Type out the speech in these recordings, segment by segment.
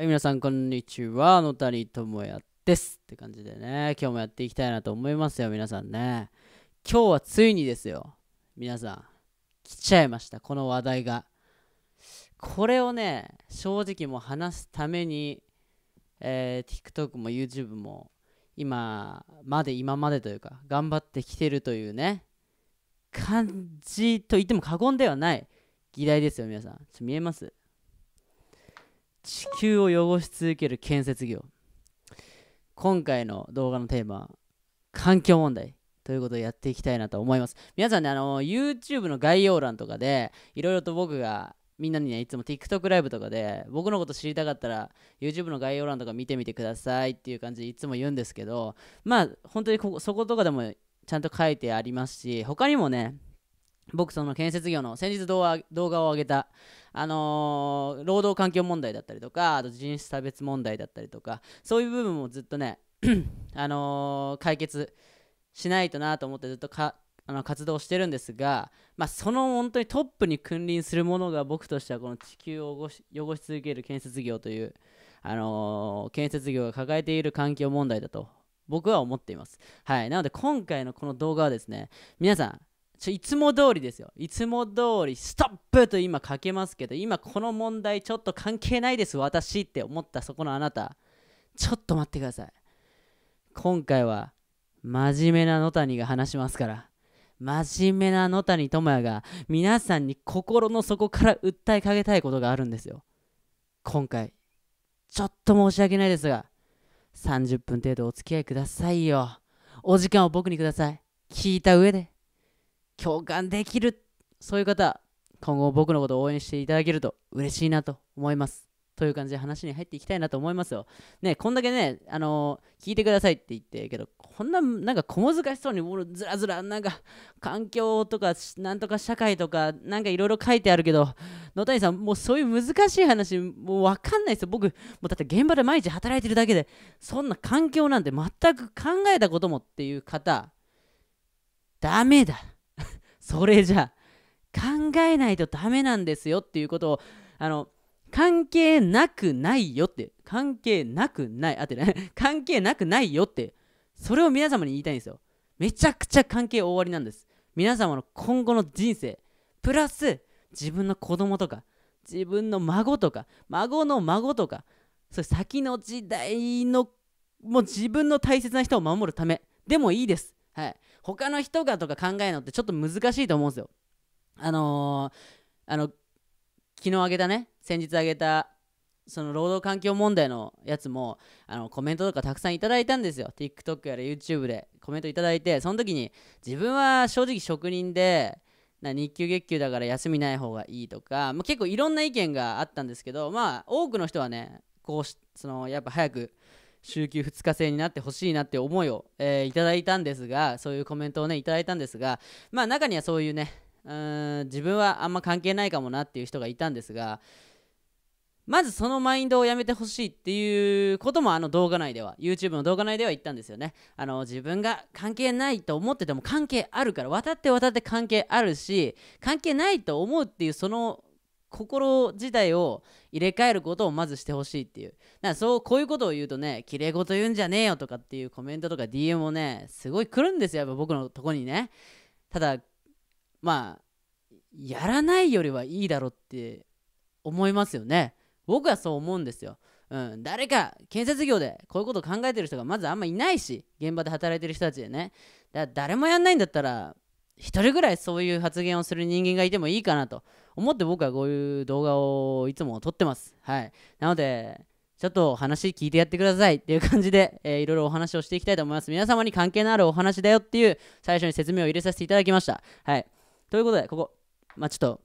はい、皆さん、こんにちは。野谷智也です。って感じでね、今日もやっていきたいなと思いますよ、皆さんね。今日はついにですよ、皆さん、来ちゃいました、この話題が。これをね、正直もう話すために、えー、TikTok も YouTube も、今まで今までというか、頑張ってきてるというね、感じと言っても過言ではない議題ですよ、皆さん。ちょっと見えます地球を汚し続ける建設業今回の動画のテーマ環境問題ということをやっていきたいなと思います皆さんねあの YouTube の概要欄とかでいろいろと僕がみんなにねいつも TikTok ライブとかで僕のこと知りたかったら YouTube の概要欄とか見てみてくださいっていう感じでいつも言うんですけどまあ本当にここそことかでもちゃんと書いてありますし他にもね僕その建設業の先日動画動画を上げた、あのー、労働環境問題だったりとかあと人種差別問題だったりとかそういう部分もずっとね、あのー、解決しないとなと思ってずっとかあの活動してるんですが、まあ、その本当にトップに君臨するものが僕としてはこの地球を汚し汚し続ける建設業という、あのー、建設業が抱えている環境問題だと僕は思っています。はい、なので今回のこの動画はですね皆さんちょいつも通りですよいつも通りストップと今かけますけど今この問題ちょっと関係ないです私って思ったそこのあなたちょっと待ってください今回は真面目な野谷が話しますから真面目な野谷智也が皆さんに心の底から訴えかけたいことがあるんですよ今回ちょっと申し訳ないですが30分程度お付き合いくださいよお時間を僕にください聞いた上で共感できるそういう方今後僕のことを応援していただけると嬉しいなと思いますという感じで話に入っていきたいなと思いますよ。ね、こんだけね、あのー、聞いてくださいって言ってるけど、こんな、なんか小難しそうに、もずらずら、なんか、環境とか、なんとか社会とか、なんかいろいろ書いてあるけど、野谷さん、もうそういう難しい話、もうわかんないですよ。僕、もうだって現場で毎日働いてるだけで、そんな環境なんて全く考えたこともっていう方、ダメだ。それじゃ考えないとダメなんですよっていうことをあの関係なくないよって関係なくないあってね 関係なくないよってそれを皆様に言いたいんですよめちゃくちゃ関係終わりなんです皆様の今後の人生プラス自分の子供とか自分の孫とか孫の孫とかそれ先の時代のもう自分の大切な人を守るためでもいいですはい他の人がとか考えるのってちょっと難しいと思うんですよあのー、あの昨日あげたね先日あげたその労働環境問題のやつもあのコメントとかたくさんいただいたんですよ TikTok やら YouTube でコメントいただいてその時に自分は正直職人でな日給月給だから休みない方がいいとか、まあ、結構いろんな意見があったんですけどまあ多くの人はねこうしそのやっぱ早く週休2日制になってほしいなって思いを、えー、いただいたんですがそういうコメントをねいただいたんですがまあ中にはそういうねうん自分はあんま関係ないかもなっていう人がいたんですがまずそのマインドをやめてほしいっていうこともあの動画内では YouTube の動画内では言ったんですよねあの自分が関係ないと思ってても関係あるから渡って渡って関係あるし関係ないと思うっていうその心自体を入れ替えることをまずしてほしいっていう。だそうこういうことを言うとね、綺麗事言うんじゃねえよとかっていうコメントとか DM もね、すごい来るんですよ、やっぱ僕のとこにね。ただ、まあ、やらないよりはいいだろうって思いますよね。僕はそう思うんですよ。うん、誰か建設業でこういうことを考えてる人がまずあんまいないし現場で働いてる人たちでねだ誰もやんないんだったら1人ぐらいそういう発言をする人間がいてもいいかなと思って僕はこういう動画をいつも撮ってます。はい。なので、ちょっと話聞いてやってくださいっていう感じで、えー、いろいろお話をしていきたいと思います。皆様に関係のあるお話だよっていう最初に説明を入れさせていただきました。はい。ということで、ここ、まあ、ちょっと、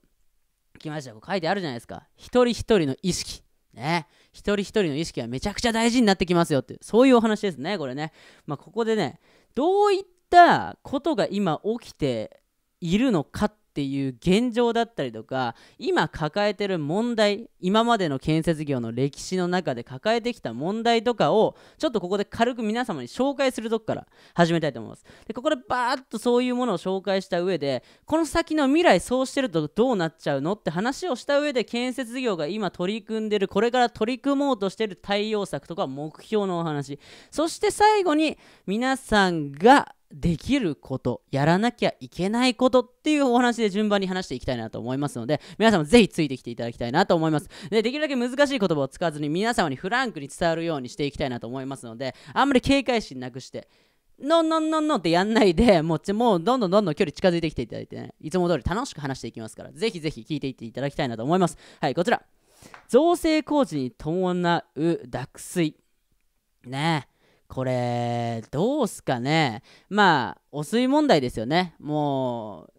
来ました。こう書いてあるじゃないですか。一人一人の意識。ね。一人一人の意識はめちゃくちゃ大事になってきますよっていう、そういうお話ですね、これね。まあ、ここでね、どういったことが今起きているのかっっていう現状だったりとか今抱えてる問題今までの建設業の歴史の中で抱えてきた問題とかをちょっとここで軽く皆様に紹介するとこから始めたいと思いますでここでバーッとそういうものを紹介した上でこの先の未来そうしてるとどうなっちゃうのって話をした上で建設業が今取り組んでるこれから取り組もうとしてる対応策とか目標のお話そして最後に皆さんができることやらなきゃいけないことっていうお話で順番に話していきたいなと思いますので皆さんもぜひついてきていただきたいなと思いますでできるだけ難しい言葉を使わずに皆様にフランクに伝わるようにしていきたいなと思いますのであんまり警戒心なくしてのんのんのんのんってやんないでもうもうどんどんどんどん距離近づいてきていただいてねいつも通り楽しく話していきますからぜひぜひ聞いていっていただきたいなと思いますはいこちら造成工事に伴う脱水ねえこれ、どうすかね。まあ、汚水問題ですよね。もう、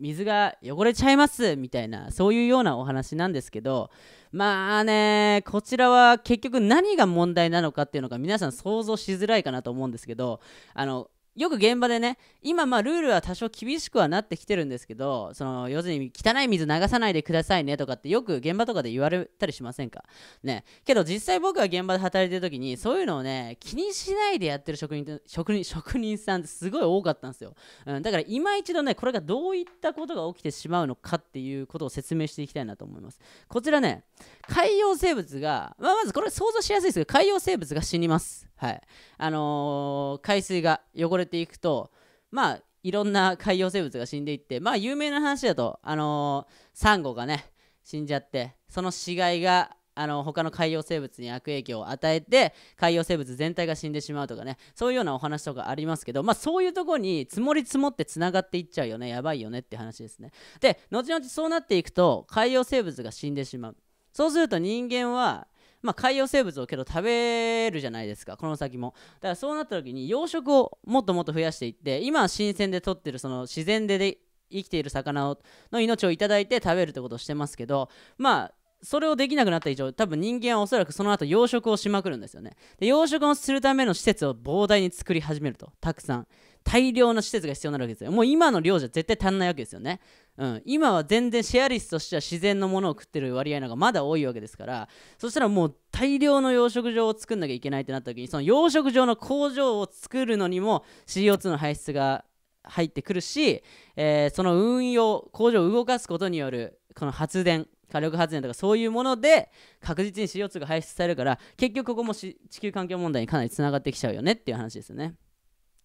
水が汚れちゃいますみたいなそういうようなお話なんですけどまあねこちらは結局何が問題なのかっていうのが皆さん想像しづらいかなと思うんですけどあのよく現場でね今まあルールは多少厳しくはなってきてるんですけどその要するに汚い水流さないでくださいねとかってよく現場とかで言われたりしませんかねけど実際僕が現場で働いてる時にそういうのをね気にしないでやってる職人職人職人さんってすごい多かったんですよ、うん、だから今一度ねこれがどういったことが起きてしまうのかっていうことを説明していきたいなと思いますこちらね海洋生物が、まあ、まずこれ想像しやすいですけど海洋生物が死にますはいあのー、海水が汚れれていくとまあいろんな海洋生物が死んでいってまあ有名な話だとあのー、サンゴがね死んじゃってその死骸があの他の海洋生物に悪影響を与えて海洋生物全体が死んでしまうとかねそういうようなお話とかありますけど、まあ、そういうとこに積もり積もってつながっていっちゃうよねやばいよねって話ですねで後々そうなっていくと海洋生物が死んでしまうそうすると人間はまあ、海洋生物をけど食べるじゃないですかこの先もだからそうなった時に養殖をもっともっと増やしていって今新鮮で取ってるその自然でで生きている魚をの命を頂いて食べるってことをしてますけどまあそれをできなくなった以上多分人間はおそらくその後養殖をしまくるんですよねで養殖をするための施設を膨大に作り始めるとたくさん大量の施設が必要になるわけですよもう今の量じゃ絶対足んないわけですよねうん、今は全然シェア率としては自然のものを食ってる割合の方がまだ多いわけですからそしたらもう大量の養殖場を作んなきゃいけないってなった時にその養殖場の工場を作るのにも CO2 の排出が入ってくるし、えー、その運用工場を動かすことによるこの発電火力発電とかそういうもので確実に CO2 が排出されるから結局ここも地球環境問題にかなりつながってきちゃうよねっていう話ですよね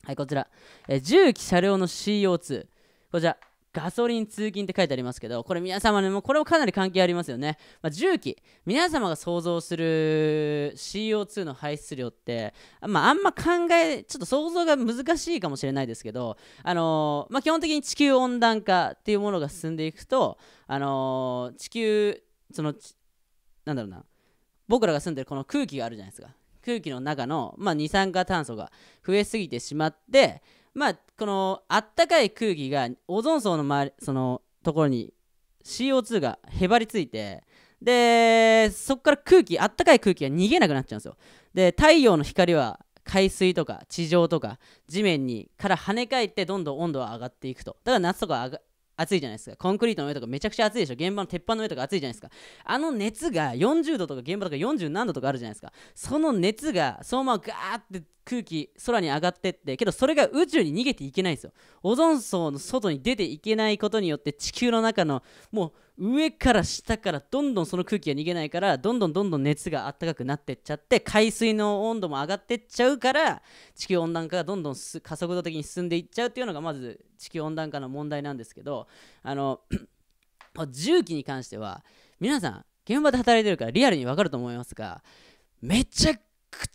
はいこちら、えー、重機車両の CO2 こちらガソリン通勤って書いてありますけど、これ皆様ね、もこれもかなり関係ありますよね。まあ、重機、皆様が想像する CO2 の排出量って、まあ、あんま考え、ちょっと想像が難しいかもしれないですけど、あのー、まあ、基本的に地球温暖化っていうものが進んでいくと、あのー、地球、その、なんだろうな、僕らが住んでるこの空気があるじゃないですか。空気の中の、まあ、二酸化炭素が増えすぎてしまって、まあこのあったかい空気がオゾン層の周りそのところに CO2 がへばりついてでそこから空気あったかい空気が逃げなくなっちゃうんですよで太陽の光は海水とか地上とか地面にから跳ね返ってどんどん温度は上がっていくとだから夏とか暑いじゃないですかコンクリートの上とかめちゃくちゃ暑いでしょ現場の鉄板の上とか暑いじゃないですかあの熱が40度とか現場とか40何度とかあるじゃないですかその熱がそのままガーって空気空に上がってってけどそれが宇宙に逃げていけないんですよオゾン層の外に出ていけないことによって地球の中のもう上から下からどんどんその空気が逃げないからどんどんどんどん熱があったかくなってっちゃって海水の温度も上がってっちゃうから地球温暖化がどんどん加速度的に進んでいっちゃうっていうのがまず地球温暖化の問題なんですけどあの 重機に関しては皆さん現場で働いてるからリアルに分かると思いますがめちゃく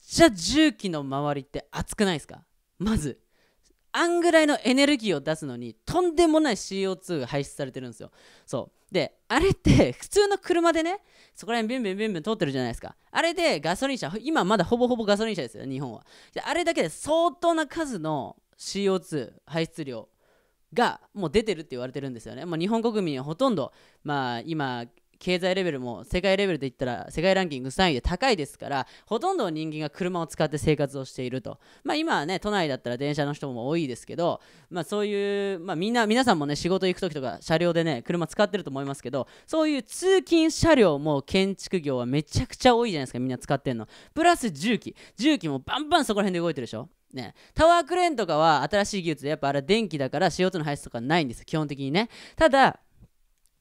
ちゃ重機の周りって熱くないですかまずあんぐらいのエネルギーを出すのにとんでもない CO2 が排出されてるんですよそうであれって 普通の車でねそこら辺ビュンビュンビュンビュン通ってるじゃないですかあれでガソリン車今まだほぼほぼガソリン車ですよ日本はあれだけで相当な数の CO2 排出量がもう出てるって言われてるんですよね、まあ、日本国民はほとんど、まあ、今経済レベルも世界レベルで言ったら世界ランキング3位で高いですからほとんどの人間が車を使って生活をしていると、まあ、今はね都内だったら電車の人も多いですけど、まあ、そういう、まあ、みんな皆さんもね仕事行く時とか車両でね車使ってると思いますけどそういう通勤車両も建築業はめちゃくちゃ多いじゃないですかみんな使ってんのプラス重機重機もバンバンそこら辺で動いてるでしょね、タワークレーンとかは新しい技術でやっぱあれ電気だから CO2 の排出とかないんです基本的にねただ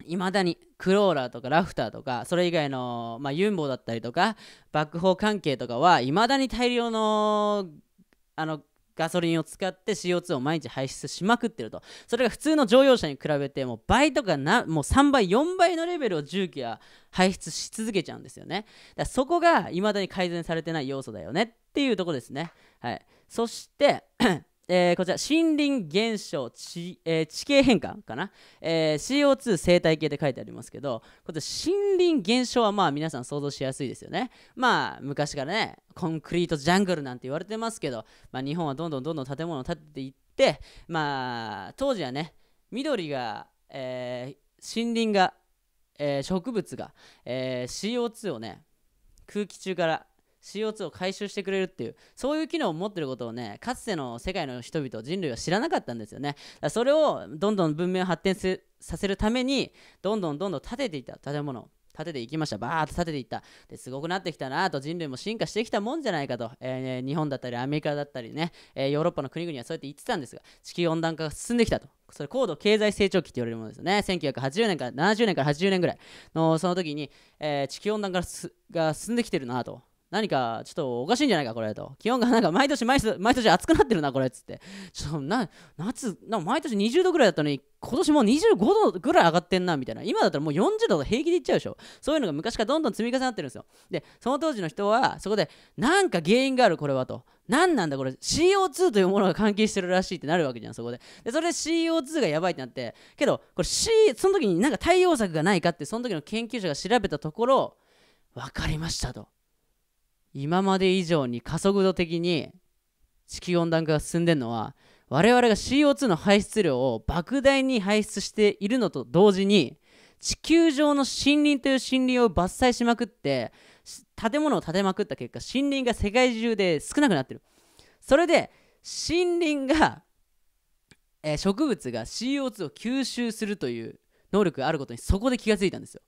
いまだにクローラーとかラフターとかそれ以外の、まあ、ユンボだったりとか爆砲関係とかはいまだに大量のあのガソリンを使って CO2 を毎日排出しまくってるとそれが普通の乗用車に比べてもう倍とかなもう3倍4倍のレベルを重機は排出し続けちゃうんですよねだからそこがいまだに改善されてない要素だよねっていうとこですねはいそしてえー、こちら森林減少地,、えー、地形変化かな、えー、CO2 生態系で書いてありますけどこちら森林減少はまあ皆さん想像しやすいですよねまあ昔からねコンクリートジャングルなんて言われてますけど、まあ、日本はどんどんどんどん建物を建てていってまあ当時はね緑が、え森林が、え植物が、え CO2 をね空気中から CO2 を回収してくれるっていうそういう機能を持ってることをねかつての世界の人々人類は知らなかったんですよねそれをどんどん文明を発展させるためにどんどんどんどん建てていた建物を建てていきましたバーッと建てていったですごくなってきたなと人類も進化してきたもんじゃないかと、えー、日本だったりアメリカだったりね、えー、ヨーロッパの国々はそうやって言ってたんですが地球温暖化が進んできたとそれ高度経済成長期って言われるものですよね1980年から70年から80年ぐらいのその時に、えー、地球温暖化が進んできてるなと何かちょっとおかしいんじゃないかこれと気温がなんか毎年毎年毎年暑くなってるなこれっつってちょっとな夏な毎年20度ぐらいだったのに今年もう25度ぐらい上がってんなみたいな今だったらもう40度と平気でいっちゃうでしょそういうのが昔からどんどん積み重なってるんですよでその当時の人はそこでなんか原因があるこれはと何なんだこれ CO2 というものが関係してるらしいってなるわけじゃんそこででそれで CO2 がやばいってなってけどこれ、C、その時になんか対応策がないかってその時の研究者が調べたところ分かりましたと今まで以上に加速度的に地球温暖化が進んでるのは我々が CO2 の排出量を莫大に排出しているのと同時に地球上の森林という森林を伐採しまくって建物を建てまくった結果森林が世界中で少なくなってるそれで森林が、えー、植物が CO2 を吸収するという能力があることにそこで気がついたんですよ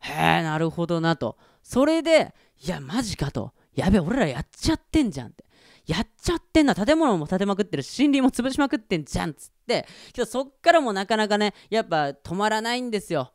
へえなるほどなとそれでいやマジかとやべえ、俺らやっちゃってんじゃんって。やっちゃってんな。建物も建てまくってるし、森林も潰しまくってんじゃんっつって、けどそっからもなかなかね、やっぱ止まらないんですよ。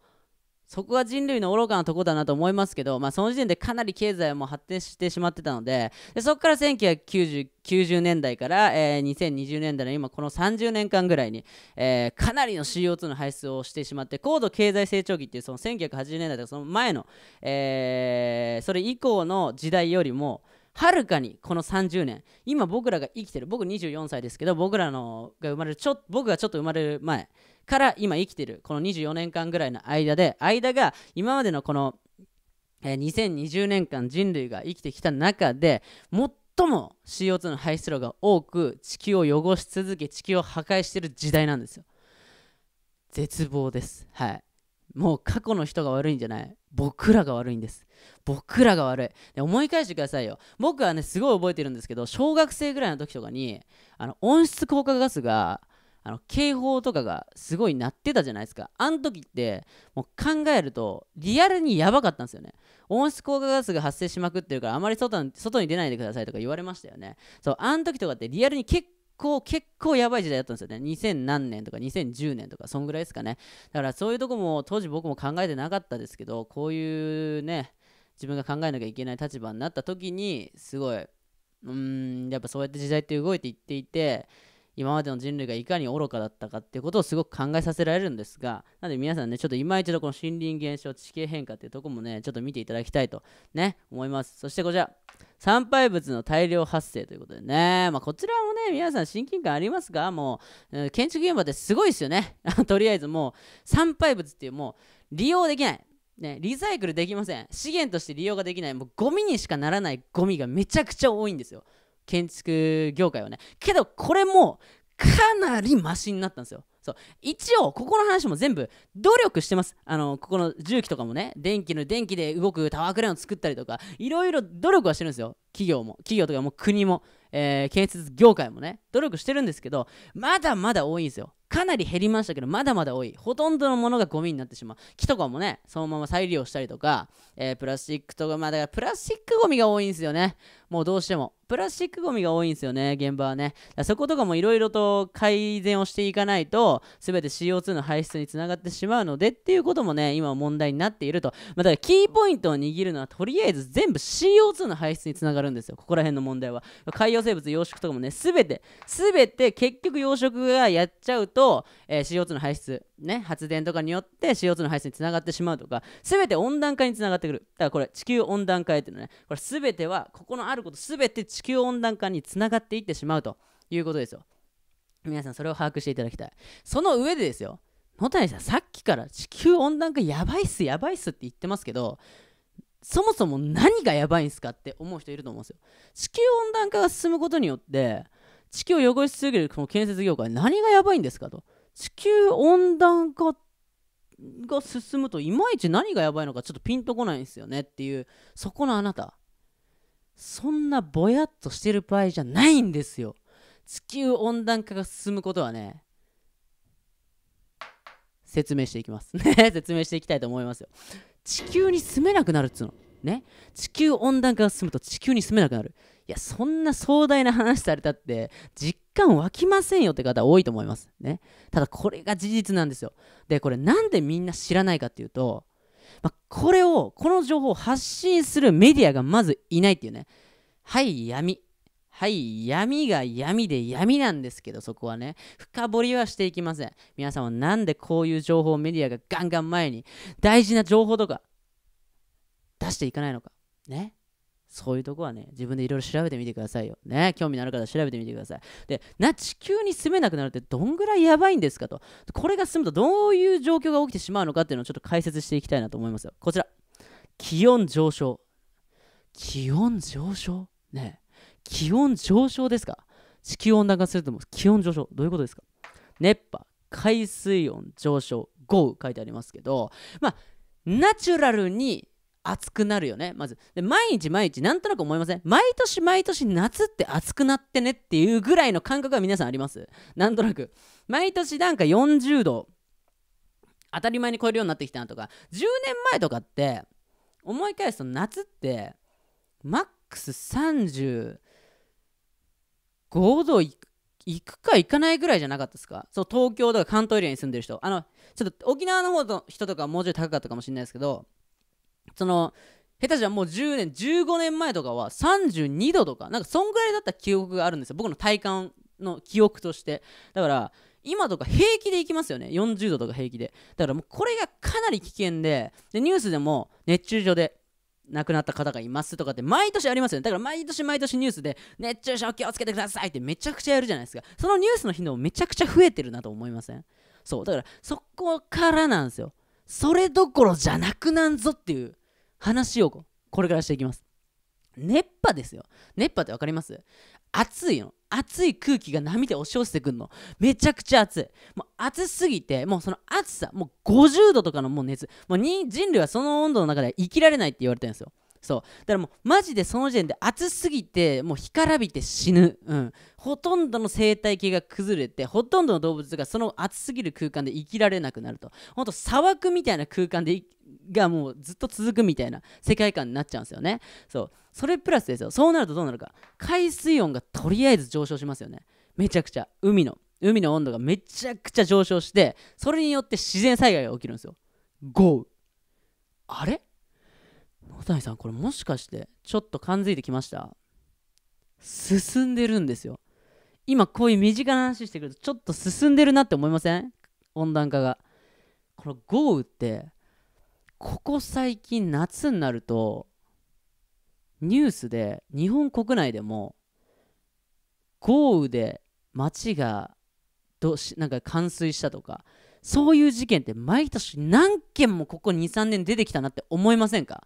そこが人類の愚かなとこだなと思いますけど、まあ、その時点でかなり経済も発展してしまってたのででそこから1990年代から、えー、2020年代の今この30年間ぐらいに、えー、かなりの CO2 の排出をしてしまって高度経済成長期っていうその1980年代とその前の、えー、それ以降の時代よりもはるかにこの30年今僕らが生きてる僕24歳ですけど僕らのが生まれるちょ僕がちょっと生まれる前から今生きてるこの24年間ぐらいの間で間が今までのこの、え2020年間人類が生きてきた中で最も CO2 の排出量が多く地球を汚し続け地球を破壊してる時代なんですよ絶望ですはいもう過去の人が悪いんじゃない僕らが悪いんです僕らが悪いで思い返してくださいよ僕はねすごい覚えてるんですけど小学生ぐらいの時とかにあの温室効果ガスがあの警報とかがすごい鳴ってたじゃないですかあの時ってもう考えるとリアルにやばかったんですよね温室効果ガスが発生しまくってるからあまり外に出ないでくださいとか言われましたよねそうあの時とかってリアルに結構結構やばい時代だったんですよね2000何年とか2010年とかそんぐらいですかねだからそういうとこも当時僕も考えてなかったですけどこういうね自分が考えなきゃいけない立場になった時にすごいうーんやっぱそうやって時代って動いていっていて今までの人類がいかに愚かだったかっていうことをすごく考えさせられるんですがなので皆さんねちょっと今一度この森林現象地形変化っていうとこもねちょっと見ていただきたいとね思いますそしてこちら産廃物の大量発生ということでね、まあ、こちらもね、皆さん親近感ありますかもう、建築現場ってすごいですよね。とりあえずもう、産廃物っていうもう、利用できない。ね、リサイクルできません。資源として利用ができない。もうゴミにしかならないゴミがめちゃくちゃ多いんですよ。建築業界はねけどこれもかなりマシになったんですよそう一応ここの話も全部努力してますあのここの重機とかもね電気の電気で動くタワークレーンを作ったりとかいろいろ努力はしてるんですよ企業も企業とかも国もえー、建設業界もね、努力してるんですけど、まだまだ多いんですよ。かなり減りましたけど、まだまだ多い。ほとんどのものがゴミになってしまう。木とかもね、そのまま再利用したりとか、えー、プラスチックとか、まあだからプラスチックゴミが多いんですよね。もうどうしても。プラスチックゴミが多いんですよね、現場はね。そことかもいろいろと改善をしていかないと、すべて CO2 の排出につながってしまうのでっていうこともね、今問題になっていると。まあ、だからキーポイントを握るのは、とりあえず全部 CO2 の排出につながるんですよ、ここら辺の問題は。海洋生物養殖とかもね全て全て結局養殖がやっちゃうと、えー、CO2 の排出ね発電とかによって CO2 の排出につながってしまうとか全て温暖化につながってくるだからこれ地球温暖化っていうのねこれ全てはここのあること全て地球温暖化につながっていってしまうということですよ皆さんそれを把握していただきたいその上でですよ野谷さんさっきから地球温暖化やばいっすやばいっすって言ってますけどそもそも何がやばいんすかって思う人いると思うんですよ地球温暖化が進むことによって地球を汚し続けるこの建設業界何がやばいんですかと地球温暖化が進むといまいち何がやばいのかちょっとピンとこないんですよねっていうそこのあなたそんなぼやっとしてる場合じゃないんですよ地球温暖化が進むことはね説明していきますね 説明していきたいと思いますよ地球に住めなくなるっつうの。ね。地球温暖化が進むと地球に住めなくなる。いや、そんな壮大な話されたって、実感湧きませんよって方多いと思います。ね。ただ、これが事実なんですよ。で、これなんでみんな知らないかっていうと、まこれを、この情報を発信するメディアがまずいないっていうね。はい、闇。はい闇が闇で闇なんですけどそこはね深掘りはしていきません皆さんは何でこういう情報メディアがガンガン前に大事な情報とか出していかないのかねそういうとこはね、自分でいろいろ調べてみてくださいよ。ね、興味のある方調べてみてください。で、な、地球に住めなくなるってどんぐらいやばいんですかと。これが進むとどういう状況が起きてしまうのかっていうのをちょっと解説していきたいなと思いますよ。こちら。気温上昇。気温上昇ね。気温上昇ですか地球温暖化するとも気温上昇どういうことですか熱波海水温上昇豪雨書いてありますけどまあナチュラルに暑くなるよねまずで毎日毎日なんとなく思いません毎年毎年夏って暑くなってねっていうぐらいの感覚が皆さんありますなんとなく毎年なんか40度当たり前に超えるようになってきたなとか10年前とかって思い返すと夏ってマックス30 5度行くか行かないぐらいじゃなかったですかそう東京とか関東エリアに住んでる人あのちょっと沖縄の方の人とかはもうちょい高かったかもしれないですけどその下手じゃもう10年15年前とかは32度とかなんかそんぐらいだった記憶があるんですよ僕の体感の記憶としてだから今とか平気でいきますよね40度とか平気でだからもうこれがかなり危険ででニュースでも熱中症で亡くなった方がいますとかって毎年ありますよね。だから毎年毎年ニュースで熱中症気をつけてくださいってめちゃくちゃやるじゃないですか。そのニュースの頻度もめちゃくちゃ増えてるなと思いませんそう。だからそこからなんですよ。それどころじゃなくなんぞっていう話をこれからしていきます。熱波ですよ。熱波って分かります暑いの熱い空気が波で押し寄せてくるのめちゃくちゃ暑いもう暑すぎてもうその暑さもう50度とかのもう熱もう人類はその温度の中では生きられないって言われてるんですよそうだからもうマジでその時点で暑すぎてもう干からびて死ぬ、うん、ほとんどの生態系が崩れてほとんどの動物がその暑すぎる空間で生きられなくなるとほんと砂漠みたいな空間でがもうずっと続くみたいな世界観になっちゃうんですよねそうそれプラスですよそうなるとどうなるか海水温がとりあえず上昇しますよねめちゃくちゃ海の海の温度がめちゃくちゃ上昇してそれによって自然災害が起きるんですよ豪雨あれ小谷さんこれもしかしてちょっと感づいてきました進んでるんですよ今こういう身近な話してくるとちょっと進んでるなって思いません温暖化がこの豪雨ってここ最近夏になるとニュースで日本国内でも豪雨で街がどしなんか冠水したとかそういう事件って毎年何件もここ23年出てきたなって思いませんか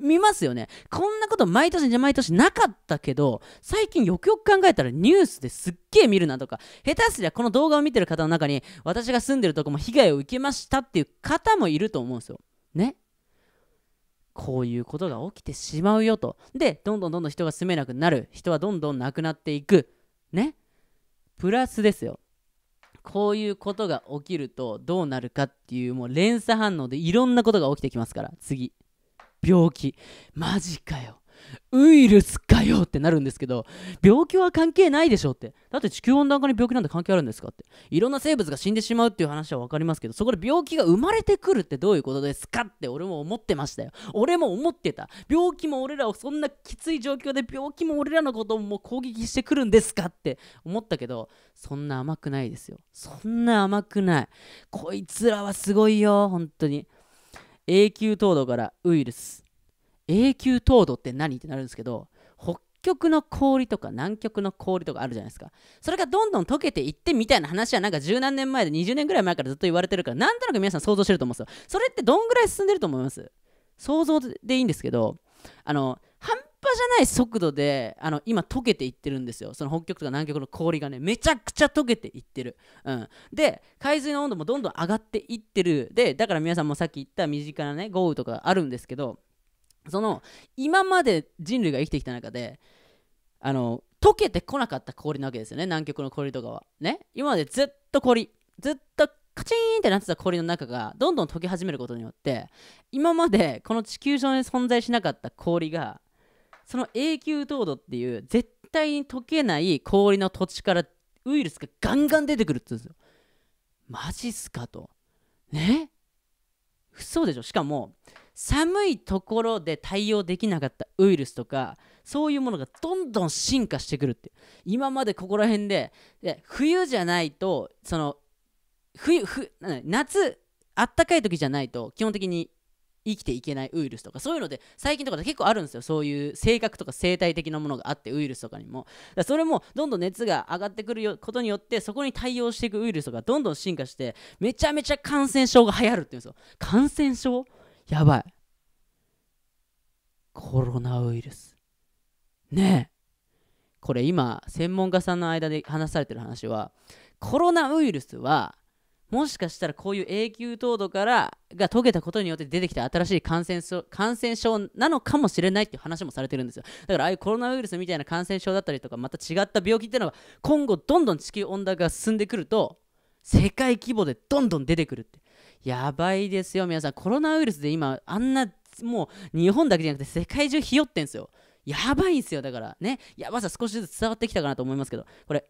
見ますよねこんなこと毎年じゃ毎年なかったけど最近よくよく考えたらニュースですっげえ見るなとか下手すりゃこの動画を見てる方の中に私が住んでるとこも被害を受けましたっていう方もいると思うんですよねこういうことが起きてしまうよとでどんどんどんどん人が住めなくなる人はどんどんなくなっていくねプラスですよこういうことが起きるとどうなるかっていうもう連鎖反応でいろんなことが起きてきますから次。病気マジかよウイルスかよってなるんですけど病気は関係ないでしょってだって地球温暖化に病気なんて関係あるんですかっていろんな生物が死んでしまうっていう話は分かりますけどそこで病気が生まれてくるってどういうことですかって俺も思ってましたよ俺も思ってた病気も俺らをそんなきつい状況で病気も俺らのことをもう攻撃してくるんですかって思ったけどそんな甘くないですよそんな甘くないこいつらはすごいよ本当に永久凍土からウイルス永久凍土って何ってなるんですけど北極の氷とか南極の氷とかあるじゃないですかそれがどんどん溶けていってみたいな話はなんか十何年前で20年ぐらい前からずっと言われてるからなんとなく皆さん想像してると思うんですよそれってどんぐらい進んでると思います想像でいいんですけどあのじゃない速度であの今溶けていってるんですよその北極とか南極の氷がねめちゃくちゃ溶けていってる、うん、で海水の温度もどんどん上がっていってるでだから皆さんもさっき言った身近なね豪雨とかあるんですけどその今まで人類が生きてきた中であの溶けてこなかった氷なわけですよね南極の氷とかはね今までずっと氷ずっとカチーンってなってた氷の中がどんどん溶け始めることによって今までこの地球上に存在しなかった氷がその永久凍土っていう絶対に溶けない氷の土地からウイルスがガンガン出てくるって言うんですよマジっすかとね嘘でしょしかも寒いところで対応できなかったウイルスとかそういうものがどんどん進化してくるって今までここら辺でで冬じゃないとその冬夏あったかい時じゃないと基本的に生きていけないウイルスとかそういうので最近とかで結構あるんですよそういう性格とか生態的なものがあってウイルスとかにもだそれもどんどん熱が上がってくることによってそこに対応していくウイルスとかどんどん進化してめちゃめちゃ感染症が流行るっていうんですよ感染症やばいコロナウイルスねえこれ今専門家さんの間で話されてる話はコロナウイルスはもしかしたらこういう永久凍土からが解けたことによって出てきた新しい感染症感染症なのかもしれないっていう話もされてるんですよだからああいうコロナウイルスみたいな感染症だったりとかまた違った病気っていうのが今後どんどん地球温暖化が進んでくると世界規模でどんどん出てくるってやばいですよ皆さんコロナウイルスで今あんなもう日本だけじゃなくて世界中ひよってんすよやばいんすよだからねやばさ少しずつ伝わってきたかなと思いますけどこれ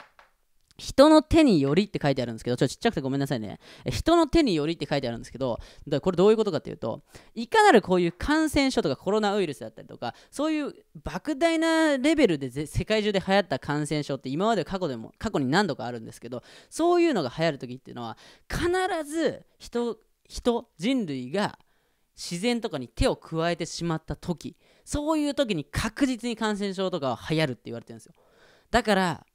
人の手によりって書いてあるんですけど、ちょっとちっちゃくてごめんなさいね。人の手によりって書いてあるんですけど、これどういうことかっていうと、いかなるこういう感染症とかコロナウイルスだったりとか、そういう莫大なレベルで世界中で流行った感染症って今まで過去でも、過去に何度かあるんですけど、そういうのが流行る時っていうのは、必ず人、人、人類が自然とかに手を加えてしまった時、そういう時に確実に感染症とかは流行るって言われてるんですよ。だから、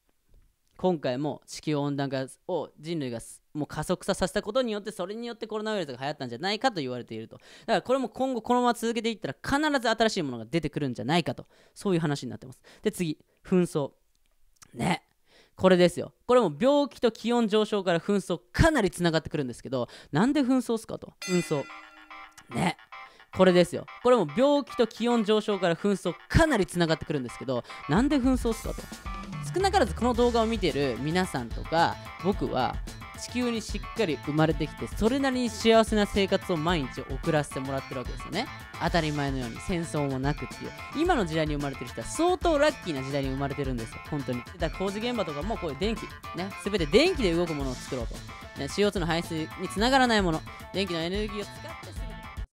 今回も地球温暖化を人類がもう加速させたことによってそれによってコロナウイルスが流行ったんじゃないかと言われているとだからこれも今後このまま続けていったら必ず新しいものが出てくるんじゃないかとそういう話になってますで次紛争ねこれですよこれも病気と気温上昇から紛争かなりつながってくるんですけどなんで紛争っすかと紛争ねこれですよこれも病気と気温上昇から紛争かなりつながってくるんですけどなんで紛争っすかと少なからずこの動画を見てる皆さんとか僕は地球にしっかり生まれてきてそれなりに幸せな生活を毎日送らせてもらってるわけですよね当たり前のように戦争もなくっていう今の時代に生まれてる人は相当ラッキーな時代に生まれてるんですよ本当にだから工事現場とかもこういう電気ね全て電気で動くものを作ろうと、ね、CO2 の排出につながらないもの電気のエネルギーを使って